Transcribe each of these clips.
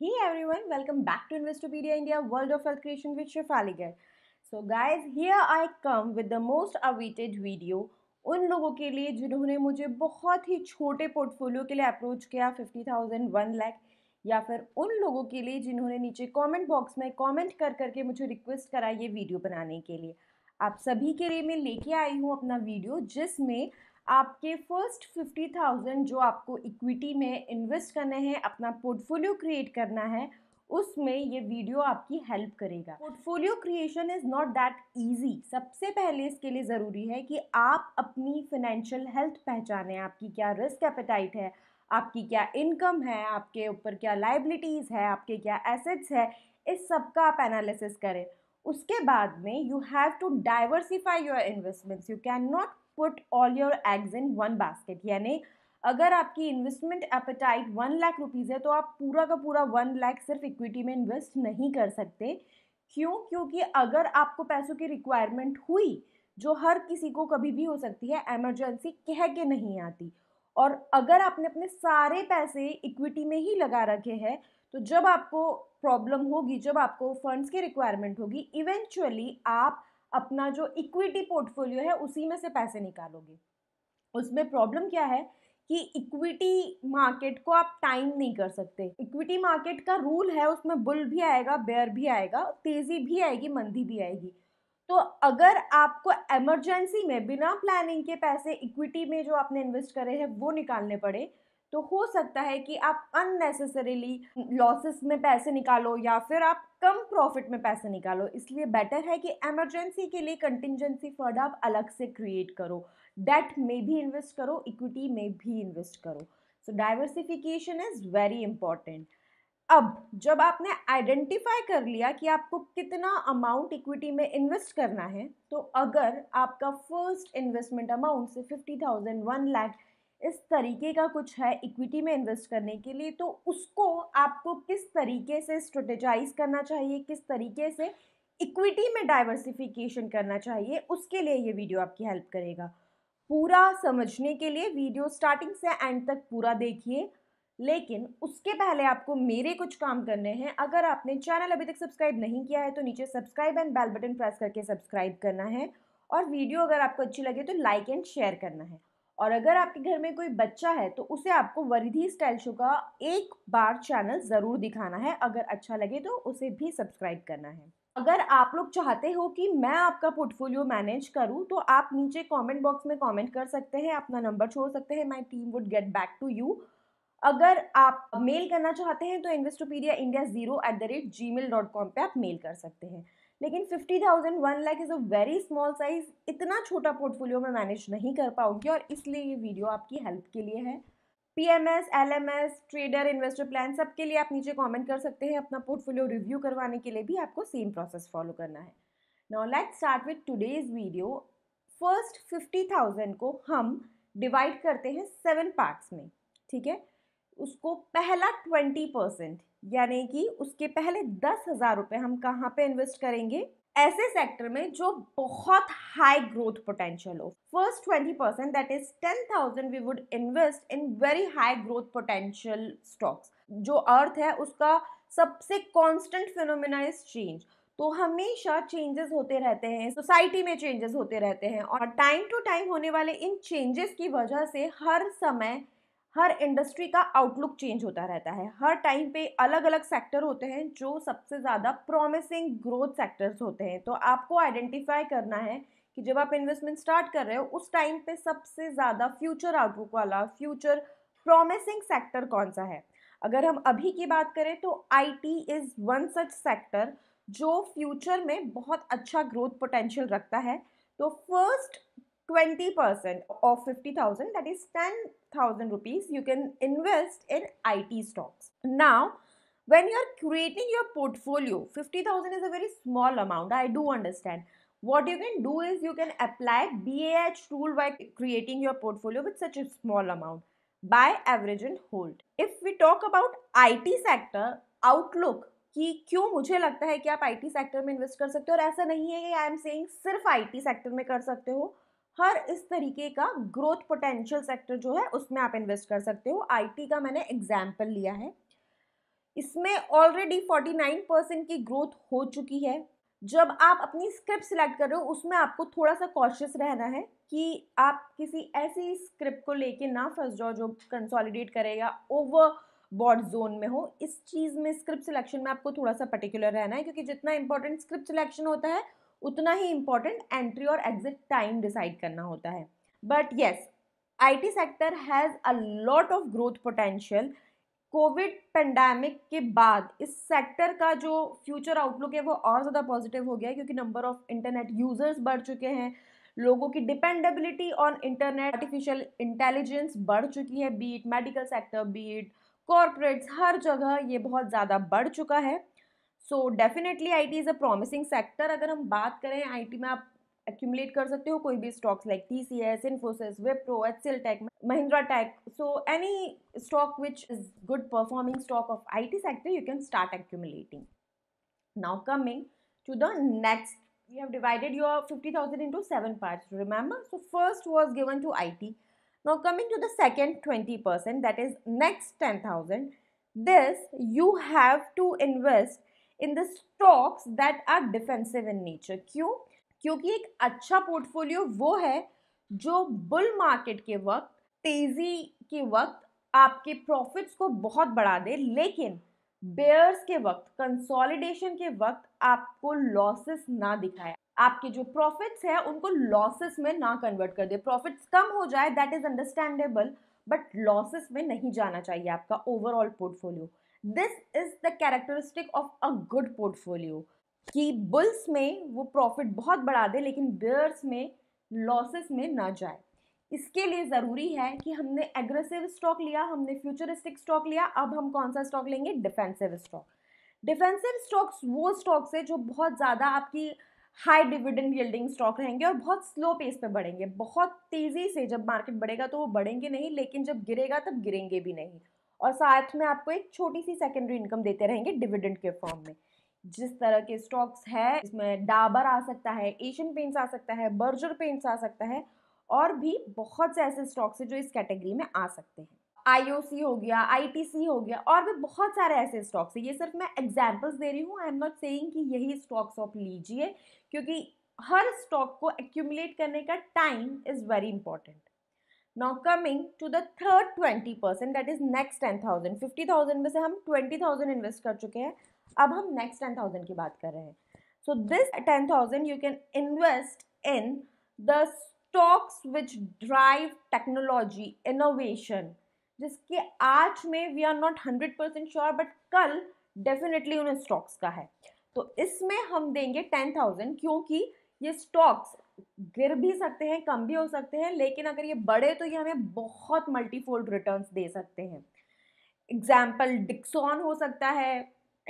Hey everyone, welcome back to Investopedia India World of Wealth Creation with Shif Gair. So guys, here I come with the most awaited video उन लोगों के लिए जिन्होंने मुझे बहुत ही छोटे पोर्टफोलियो के लिए अप्रोच किया फिफ्टी थाउजेंड वन लैख या फिर उन लोगों के लिए जिन्होंने नीचे कमेंट बॉक्स में कमेंट कर करके मुझे रिक्वेस्ट करा ये वीडियो बनाने के लिए आप सभी के लिए मैं लेके आई हूँ अपना वीडियो जिसमें आपके फर्स्ट फिफ्टी थाउजेंड जो आपको इक्विटी में इन्वेस्ट करने हैं अपना पोर्टफोलियो क्रिएट करना है उसमें ये वीडियो आपकी हेल्प करेगा portfolio creation is not that easy सबसे पहले इसके लिए ज़रूरी है कि आप अपनी फिनेंशियल हेल्थ पहचानें आपकी क्या रिस्क एपेटाइट है आपकी क्या इनकम है आपके ऊपर क्या लाइबिलिटीज़ है आपके क्या एसेट्स है इस सब का आप एनालिसिस करें उसके बाद में you have to diversify your investments you can not put all your eggs in one basket यानी अगर आपकी investment appetite one lakh rupees है तो आप पूरा का पूरा वन लाख सिर्फ इक्विटी में इन्वेस्ट नहीं कर सकते क्यों क्योंकि अगर आपको पैसों की रिक्वायरमेंट हुई जो हर किसी को कभी भी हो सकती है एमरजेंसी कह के नहीं आती और अगर आपने अपने सारे पैसे इक्विटी में ही लगा रखे हैं तो जब आपको प्रॉब्लम होगी जब आपको फंड्स की रिक्वायरमेंट होगी इवेंचुअली आप अपना जो इक्विटी पोर्टफोलियो है उसी में से पैसे निकालोगे उसमें प्रॉब्लम क्या है कि इक्विटी मार्केट को आप टाइम नहीं कर सकते इक्विटी मार्केट का रूल है उसमें बुल भी आएगा बेयर भी आएगा तेज़ी भी आएगी मंदी भी आएगी तो अगर आपको एमरजेंसी में बिना प्लानिंग के पैसे इक्विटी में जो आपने इन्वेस्ट करे हैं वो निकालने पड़े तो हो सकता है कि आप अननेसेसरीली लॉसेस में पैसे निकालो या फिर आप कम प्रॉफिट में पैसे निकालो इसलिए बेटर है कि एमरजेंसी के लिए कंटिजेंसी फंड आप अलग से क्रिएट करो डेट में भी इन्वेस्ट करो इक्विटी में भी इन्वेस्ट करो so diversification is very important अब जब आपने आइडेंटिफाई कर लिया कि आपको कितना अमाउंट इक्विटी में इन्वेस्ट करना है तो अगर आपका फर्स्ट इन्वेस्टमेंट अमाउंट से फिफ्टी थाउजेंड वन लैख इस तरीके का कुछ है इक्विटी में इन्वेस्ट करने के लिए तो उसको आपको किस तरीके से स्ट्रेटेजाइज करना चाहिए किस तरीके से इक्विटी में डाइवर्सिफिकेशन करना चाहिए उसके लिए ये वीडियो आपकी हेल्प करेगा पूरा समझने के लिए वीडियो स्टार्टिंग से एंड तक पूरा देखिए लेकिन उसके पहले आपको मेरे कुछ काम करने हैं अगर आपने चैनल अभी तक सब्सक्राइब नहीं किया है तो नीचे subscribe and bell button press करके सब्सक्राइब करना है और वीडियो अगर आपको अच्छी लगे तो लाइक एंड शेयर करना है और अगर आपके घर में कोई बच्चा है तो उसे आपको वरिधि स्टाइल शो का एक बार चैनल ज़रूर दिखाना है अगर अच्छा लगे तो उसे भी सब्सक्राइब करना है अगर आप लोग चाहते हो कि मैं आपका पोर्टफोलियो मैनेज करूं तो आप नीचे कमेंट बॉक्स में कमेंट कर सकते हैं अपना नंबर छोड़ सकते हैं my team would get back to you अगर आप मेल करना चाहते हैं तो Investopedia India zero at the rate G mail dot com पर आप मेल कर सकते हैं लेकिन fifty thousand one lakh is a very small size इतना छोटा पोर्टफोलियो मैं मैनेज नहीं कर पाऊंगी और इसलिए ये वीडियो आपकी हेल्प के लिए है P M S L M S trader investor plan सब के लिए आप नीचे कॉमेंट कर सकते हैं अपना पोर्टफोलियो रिव्यू करवाने के लिए भी आपको सेम प्रोसेस फॉलो करना है now let start with today's video first fifty thousand को हम डिवाइड करते हैं सेवन पार्ट्स में ठीक है उसको पहला ट्वेंटी परसेंट यानी कि उसके पहले दस हज़ार रुपए हम कहाँ पे इन्वेस्ट करेंगे ऐसे सेक्टर में जो बहुत हाई ग्रोथ पोटेंशियल हो first twenty percent that is ten thousand we would invest in very high growth potential stocks जो अर्थ है उसका सबसे कॉन्स्टेंट फिनोमिनाइज चेंज तो हमेशा चेंजेस होते रहते हैं सोसाइटी में चेंजेस होते रहते हैं और टाइम टू टाइम होने वाले इन चेंजेस की वजह से हर समय हर इंडस्ट्री का आउटलुक चेंज होता रहता है हर टाइम पे अलग अलग सेक्टर होते हैं जो सबसे ज़्यादा प्रॉमिसिंग ग्रोथ सेक्टर्स होते हैं तो आपको आइडेंटिफाई करना है कि जब आप इन्वेस्टमेंट स्टार्ट कर रहे हो उस टाइम पे सबसे ज़्यादा फ्यूचर आउटलुक वाला फ्यूचर प्रॉमिसिंग सेक्टर कौन सा है अगर हम अभी की बात करें तो T is one such sector जो फ्यूचर में बहुत अच्छा ग्रोथ पोटेंशियल रखता है तो first 20% of 50,000 that is 10,000 rupees you can invest in IT stocks. Now when you're creating your portfolio 50,000 is a very small amount I do understand. What you can do is you can apply BAH rule by creating your portfolio with such a small amount. Buy, average and hold. If we talk about IT sector outlook कि क्यों मुझे लगता है कि आप IT sector में invest कर सकते हो और ऐसा नहीं है कि आई एम सेइंग सिर्फ आईटी सेक्टर में कर सकते हो हर इस तरीके का ग्रोथ पोटेंशियल सेक्टर जो है उसमें आप इन्वेस्ट कर सकते हो आईटी का मैंने एग्जाम्पल लिया है इसमें ऑलरेडी 49 परसेंट की ग्रोथ हो चुकी है जब आप अपनी स्क्रिप्ट सिलेक्ट कर रहे हो उसमें आपको थोड़ा सा कॉशियस रहना है कि आप किसी ऐसी स्क्रिप्ट को लेके ना फंस जाओ जो कंसोलिडेट करेगा ओवर बॉड जोन में हो इस चीज़ में स्क्रिप्ट सिलेक्शन में आपको थोड़ा सा पर्टिकुलर रहना है क्योंकि जितना इंपॉर्टेंट स्क्रिप्ट सिलेक्शन होता है उतना ही इम्पॉर्टेंट एंट्री और एग्जिट टाइम डिसाइड करना होता है but yes I T sector has a lot of growth potential COVID pandemic के बाद इस सेक्टर का जो फ्यूचर आउटलुक है वो और ज़्यादा पॉजिटिव हो गया है क्योंकि नंबर ऑफ इंटरनेट यूज़र्स बढ़ चुके हैं लोगों की dependability on internet artificial intelligence बढ़ चुकी है be it medical sector be it corporates हर जगह ये बहुत ज़्यादा बढ़ चुका है so definitely I T is a promising sector अगर हम बात करें आई टी में आप एक्यूमुलेट कर सकते हो कोई भी stocks like T C S Infosys Wipro HCL tech Mahindra tech so any stock which is good performing stock of I T sector you can start accumulating now coming to the next we have divided your 50000 into seven parts remember so first was given to it now coming to the second 20% that is next 10000 this you have to invest in the stocks that are defensive in nature क्यों क्योंकि एक अच्छा portfolio वो है जो bull market के वक्त तेजी के वक्त आपके प्रॉफिट्स को बहुत बढ़ा दे लेकिन बेयर्स के वक्त कंसोलिडेशन के वक्त आपको लॉसेस ना दिखाए आपके जो प्रॉफिट्स है उनको लॉसेस में ना कन्वर्ट कर दे प्रॉफिट्स कम हो जाए that is understandable but losses में नहीं जाना चाहिए आपका overall portfolio this is the characteristic of a good portfolio कि बुल्स में वो प्रॉफिट बहुत बढ़ा दे लेकिन बेयर्स में लॉसेस में ना जाए इसके लिए ज़रूरी है कि हमने एग्रेसिव स्टॉक लिया हमने फ्यूचरिस्टिक स्टॉक लिया अब हम कौन सा स्टॉक लेंगे डिफेंसिव स्टॉक डिफेंसिव स्टॉक्स वो स्टॉक्स है जो बहुत ज़्यादा आपकी हाई डिविडेंड यील्डिंग स्टॉक रहेंगे और बहुत स्लो पेस पे बढ़ेंगे बहुत तेज़ी से जब मार्केट बढ़ेगा तो वो बढ़ेंगे नहीं लेकिन जब गिरेगा तब गिरेंगे भी नहीं और साथ में आपको एक छोटी सी सेकेंडरी इनकम देते रहेंगे डिविडेंड के फॉर्म में जिस तरह के स्टॉक्स है इसमें डाबर आ सकता है एशियन पेंट्स आ सकता है बर्जर पेंट्स आ सकता है और भी बहुत से ऐसे स्टॉक्स हैं जो इस कैटेगरी में आ सकते हैं आईओसी हो गया आईटीसी हो गया और भी बहुत सारे ऐसे स्टॉक्स हैं ये सिर्फ मैं एग्जांपल्स दे रही हूँ आई एम नॉट सेइंग कि यही स्टॉक्स आप लीजिए क्योंकि हर स्टॉक को एक्यूमुलेट करने का time is very important now coming to the third twenty percent that is next ten thousand fifty thousand में से हम ट्वेंटी थाउजेंड इन्वेस्ट कर चुके हैं अब हम नेक्स्ट टेन थाउजेंड की बात कर रहे हैं so this ten thousand you can invest in the stocks which drive technology innovation जिसके आज में we are not hundred percent sure but कल डेफिनेटली उन स्टॉक्स का है तो इसमें हम देंगे टेन थाउजेंड क्योंकि ये स्टॉक्स गिर भी सकते हैं कम भी हो सकते हैं लेकिन अगर ये बढ़े तो ये हमें बहुत मल्टीफोल्ड रिटर्न दे सकते हैं एग्जाम्पल डिक्सॉन हो सकता है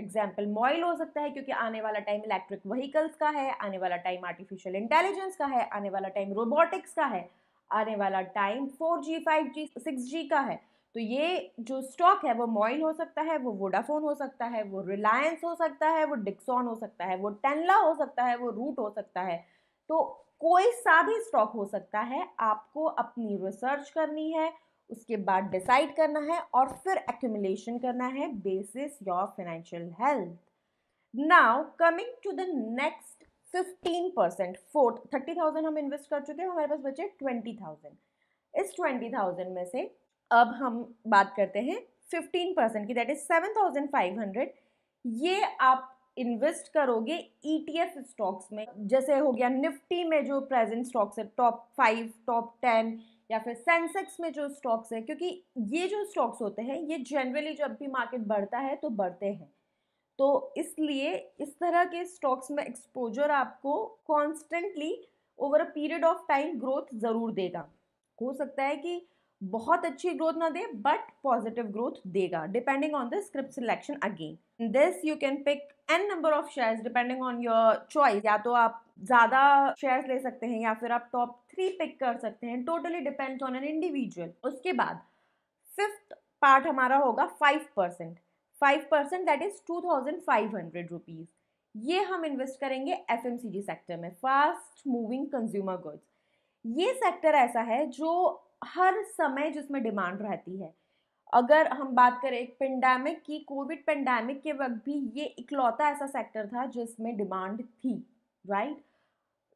एग्जाम्पल मॉइल हो सकता है क्योंकि आने वाला टाइम इलेक्ट्रिक व्हीकल्स का है आने वाला टाइम आर्टिफिशियल इंटेलिजेंस का है आने वाला टाइम रोबोटिक्स का है आने वाला time four G five G six G का है तो ये जो स्टॉक है वो मॉइल हो सकता है वो वोडाफोन हो सकता है वो रिलायंस हो सकता है वो डिक्सॉन हो सकता है वो टेनला हो सकता है वो रूट हो सकता है तो कोई सा भी स्टॉक हो सकता है आपको अपनी रिसर्च करनी है उसके बाद डिसाइड करना है और फिर एक्यूमुलेशन करना है basis your financial health now coming to the next fifteen percent fourth thirty thousand हम इन्वेस्ट कर चुके हैं हमारे पास बचे ट्वेंटी थाउजेंड इस ट्वेंटी थाउजेंड में से अब हम बात करते हैं फिफ्टीन परसेंट की that is seven thousand five hundred ये आप इन्वेस्ट करोगे ईटीएफ e स्टॉक्स में जैसे हो गया निफ्टी में जो प्रेजेंट स्टॉक्स है टॉप फाइव टॉप टेन या फिर सेंसेक्स में जो स्टॉक्स है क्योंकि ये जो स्टॉक्स होते हैं ये जनरली जब भी मार्केट बढ़ता है तो बढ़ते हैं तो इसलिए इस तरह के स्टॉक्स में एक्सपोजर आपको constantly over a period of time growth ज़रूर देगा हो सकता है कि बहुत अच्छी ग्रोथ ना दे बट पॉजिटिव ग्रोथ देगा depending on the script selection again this you can pick an number of shares depending on your choice या तो आप ज्यादा शेयर्स ले सकते हैं या फिर आप टॉप थ्री पिक कर सकते हैं totally depends on an individual उसके बाद फिफ्थ पार्ट हमारा होगा five percent five percent that is two thousand five hundred rupees ये हम इन्वेस्ट करेंगे एफ सेक्टर में फास्ट मूविंग कंज्यूमर गुड्स ये सेक्टर ऐसा है जो हर समय जिसमें डिमांड रहती है अगर हम बात करें एक पेंडेमिक की कोविड पेंडेमिक के वक्त भी ये इकलौता ऐसा सेक्टर था जिसमें डिमांड थी राइट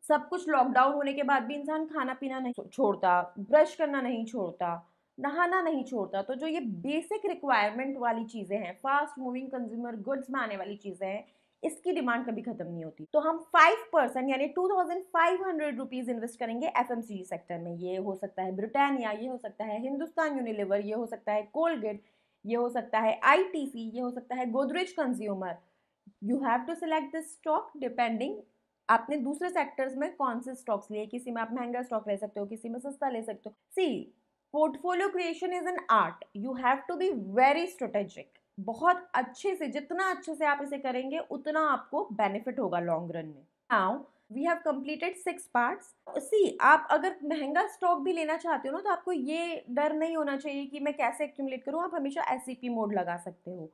सब कुछ लॉकडाउन होने के बाद भी इंसान खाना पीना नहीं छोड़ता ब्रश करना नहीं छोड़ता नहाना नहीं छोड़ता तो जो ये बेसिक रिक्वायरमेंट वाली चीज़ें हैं फास्ट मूविंग कंज्यूमर गुड्स में आने वाली चीज़ें हैं इसकी डिमांड कभी खत्म नहीं होती तो हम फाइव परसेंट यानी two thousand five hundred rupees invest करेंगे एफ सेक्टर में ये हो सकता है ब्रिटानिया ये हो सकता है हिंदुस्तान यूनिलिवर ये हो सकता है कोलगेट ये हो सकता है सी ये हो सकता है Godrej consumer you have to select this stock depending आपने दूसरे सेक्टर्स में कौन से स्टॉक्स लिए किसी में आप महंगा स्टॉक ले सकते हो किसी में सस्ता ले सकते हो see portfolio creation is an art you have to be very strategic बहुत अच्छे से जितना अच्छे से आप इसे करेंगे उतना आपको बेनिफिट होगा लॉन्ग रन में now we have completed six parts see आप अगर महंगा स्टॉक भी लेना चाहते हो ना तो आपको ये डर नहीं होना चाहिए कि मैं कैसे एक्यूमलेट करूँ आप हमेशा एस मोड e लगा सकते हो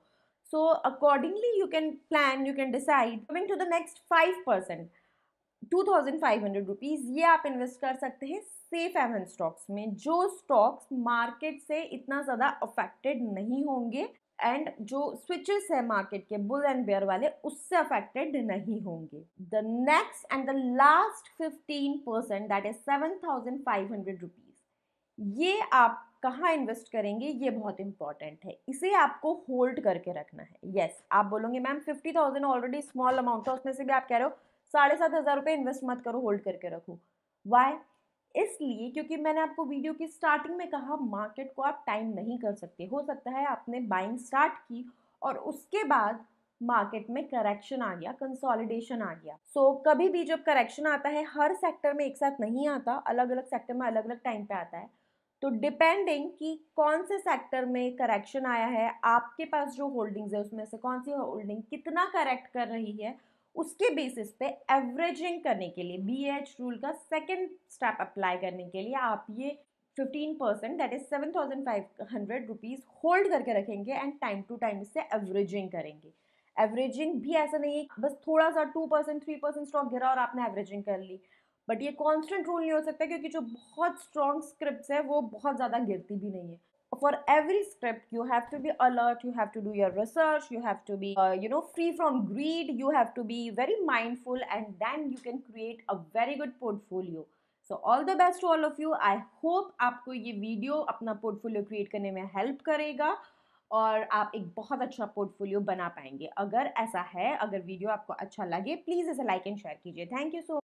so accordingly you can plan you can decide coming to the next five percent two thousand five hundred rupees ये आप इन्वेस्ट कर सकते हैं सेफ एवन स्टॉक्स में जो स्टॉक्स मार्केट से इतना ज़्यादा अफेक्टेड नहीं होंगे एंड जो स्विचेस है मार्केट के बुल एंड बेयर वाले उससे अफेक्टेड नहीं होंगे the next and the last fifteen percent that is seven thousand five hundred rupees ये आप कहाँ इन्वेस्ट करेंगे ये बहुत इंपॉर्टेंट है इसे आपको होल्ड करके रखना है यस yes, आप बोलोगे ma'am fifty thousand already small amount है उसमें से भी आप कह रहे हो साढ़े सात हज़ार रुपये इन्वेस्ट मत करो होल्ड करके रखो वाई इसलिए क्योंकि मैंने आपको वीडियो की स्टार्टिंग में कहा मार्केट को आप टाइम नहीं कर सकते हो सकता है आपने बाइंग स्टार्ट की और उसके बाद मार्केट में करेक्शन आ गया कंसोलिडेशन आ गया सो so, कभी भी जब करेक्शन आता है हर सेक्टर में एक साथ नहीं आता अलग अलग सेक्टर में अलग अलग टाइम पे आता है तो डिपेंडिंग कि कौन से सेक्टर में करेक्शन आया है आपके पास जो होल्डिंग्स है उसमें से कौन सी होल्डिंग कितना करेक्ट कर रही है उसके बेसिस पे एवरेजिंग करने के लिए बी एच रूल का सेकेंड स्टेप अप्लाई करने के लिए आप ये fifteen percent that is seven thousand five hundred rupees hold करके रखेंगे एंड टाइम टू टाइम इससे एवरेजिंग करेंगे एवरेजिंग भी ऐसा नहीं है बस थोड़ा सा two percent three percent stock गिरा और आपने एवरेजिंग कर ली बट ये कॉन्स्टेंट रूल नहीं हो सकता क्योंकि जो बहुत स्ट्रॉन्ग स्क्रिप्ट है वो बहुत ज़्यादा गिरती भी नहीं है for every script you have to be alert you have to do your research you have to be uh, you know free from greed you have to be very mindful and then you can create a very good portfolio so all the best to all of you i hope aapko ye video apna portfolio create karne mein help karega और आप एक बहुत अच्छा portfolio बना पाएंगे अगर ऐसा है अगर वीडियो आपको अच्छा लगे प्लीज़ इसे लाइक एंड शेयर कीजिए थैंक यू सो